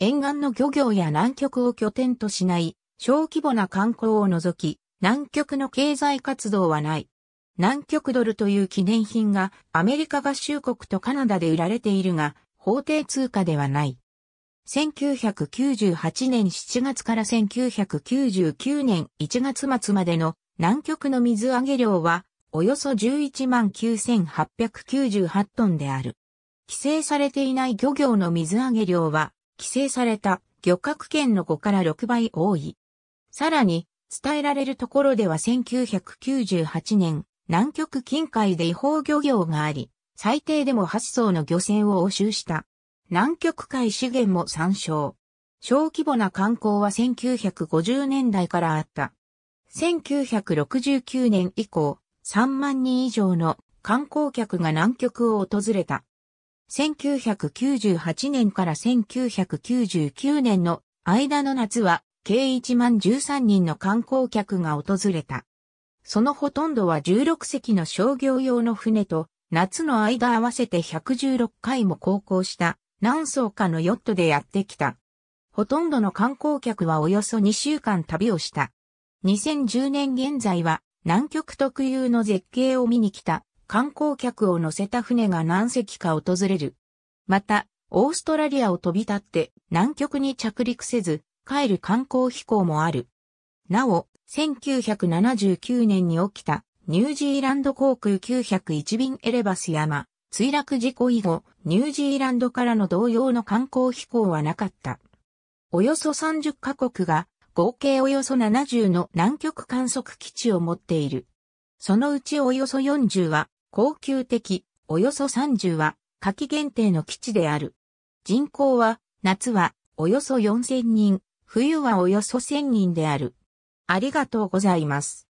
沿岸の漁業や南極を拠点としない小規模な観光を除き、南極の経済活動はない。南極ドルという記念品がアメリカ合衆国とカナダで売られているが、法定通貨ではない。1998年7月から1999年1月末までの南極の水揚げ量はおよそ11万9898トンである。規制されていない漁業の水揚げ量は規制された漁獲権の5から6倍多い。さらに、伝えられるところでは1998年、南極近海で違法漁業があり、最低でも8層の漁船を押収した。南極海資源も参照。小規模な観光は1950年代からあった。1969年以降、3万人以上の観光客が南極を訪れた。1998年から1999年の間の夏は、計1万13人の観光客が訪れた。そのほとんどは16隻の商業用の船と、夏の間合わせて116回も航行した何層かのヨットでやってきた。ほとんどの観光客はおよそ2週間旅をした。2010年現在は南極特有の絶景を見に来た観光客を乗せた船が何隻か訪れる。また、オーストラリアを飛び立って南極に着陸せず、帰る観光飛行もある。なお、1979年に起きたニュージーランド航空901便エレバス山墜落事故以後、ニュージーランドからの同様の観光飛行はなかった。およそ30カ国が合計およそ70の南極観測基地を持っている。そのうちおよそ40は高級的、およそ30は、夏季限定の基地である。人口は、夏は、およそ4000人、冬はおよそ1000人である。ありがとうございます。